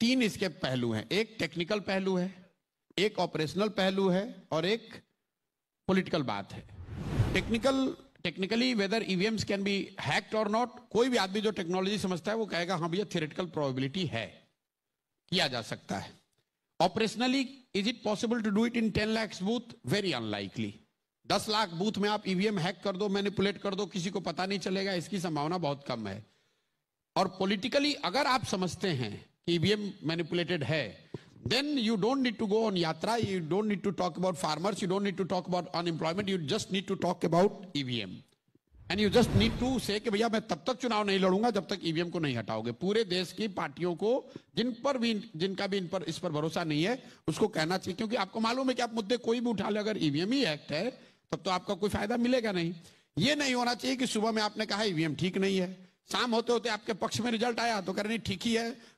तीन इसके पहलू हैं एक टेक्निकल पहलू है एक ऑपरेशनल पहलू है और एक पॉलिटिकल बात है technical technically whether EVMs can be hacked और नॉट कोई भी आदमी जो टेक्नोलॉजी समझता है वो कहेगा हाँ भैया थियरेटिकल प्रोबेबिलिटी है किया जा सकता है operationally is it possible to do it in ten lakhs booth very unlikely दस लाख बूथ में आप ईवीएम e हैक कर दो मैनिपुलेट कर दो किसी को पता नहीं चलेगा इसकी संभावना बहुत कम है और पॉलिटिकली अगर आप समझते हैं ईवीएम e मैनिपुलेटेड है then you don't need to go on yatra you don't need to talk about farmers you don't need to talk about unemployment you just need to talk about EVM and you just need to say भैया मैं तब तक चुनाव नहीं लड़ूंगा जब तक EVM e को नहीं हटाओगे पूरे देश की पार्टियों को जिन पर भी जिनका भी इन पर इस पर भरोसा नहीं है उसको कहना चाहिए क्योंकि आपको मालूम है कि आप मुद्दे कोई भी उठा ले अगर ईवीएम e ही एक्ट है तब तो आपका कोई फायदा मिलेगा नहीं ये नहीं होना चाहिए कि सुबह में आपने कहा ईवीएम ठीक नहीं है शाम होते होते आपके पक्ष में रिजल्ट आया तो कह रहे नहीं ठीक ही है